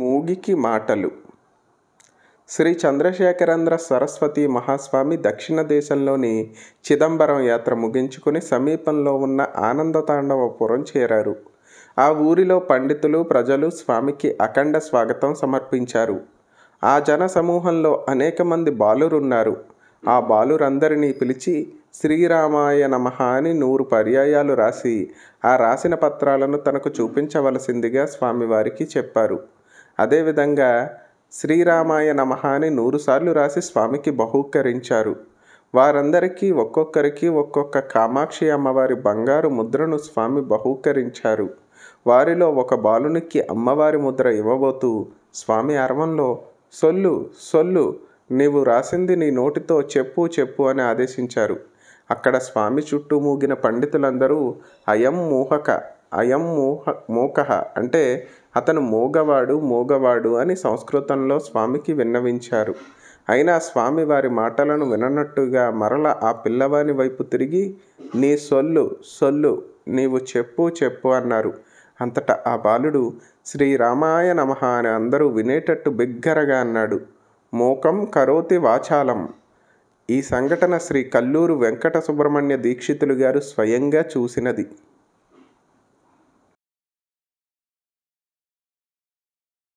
మూగికి మాటలు శ్రీ చంద్రశేఖరేంద్ర సరస్వతి మహాస్వామి దక్షిణ దేశంలోని చిదంబరం యాత్ర ముగించుకుని సమీపంలో ఉన్న ఆనందతాండవపురం చేరారు ఆ ఊరిలో పండితులు ప్రజలు స్వామికి అఖండ స్వాగతం సమర్పించారు ఆ జన సమూహంలో అనేక మంది బాలురున్నారు ఆ బాలురందరినీ పిలిచి శ్రీరామాయ నమ అని నూరు పర్యాయాలు రాసి ఆ రాసిన పత్రాలను తనకు చూపించవలసిందిగా స్వామివారికి చెప్పారు అదేవిధంగా శ్రీరామాయ నమ అని నూరుసార్లు రాసి స్వామికి బహూకరించారు వారందరికీ ఒక్కొక్కరికి ఒక్కొక్క కామాక్షి అమ్మవారి బంగారు ముద్రను స్వామి బహూకరించారు వారిలో ఒక బాలునికి అమ్మవారి ముద్ర ఇవ్వబోతూ స్వామి అరవంలో సొల్లు సొల్లు నీవు రాసింది నీ నోటితో చెప్పు చెప్పు అని ఆదేశించారు అక్కడ స్వామి చుట్టూ మూగిన పండితులందరూ అయం మూహక అయం మోహ మోకహ అంటే అతను మోగవాడు మోగవాడు అని సంస్కృతంలో స్వామికి విన్నవించారు అయినా స్వామి వారి మాటలను విననట్టుగా మరల ఆ పిల్లవాని వైపు తిరిగి నీ సొల్లు సొల్లు నీవు చెప్పు చెప్పు అన్నారు అంతటా ఆ బాలుడు శ్రీరామాయ నమ అని అందరూ వినేటట్టు బిగ్గరగా అన్నాడు మోకం కరోతి వాచాలం ఈ సంఘటన శ్రీ కల్లూరు వెంకట సుబ్రహ్మణ్య దీక్షితులు గారు స్వయంగా చూసినది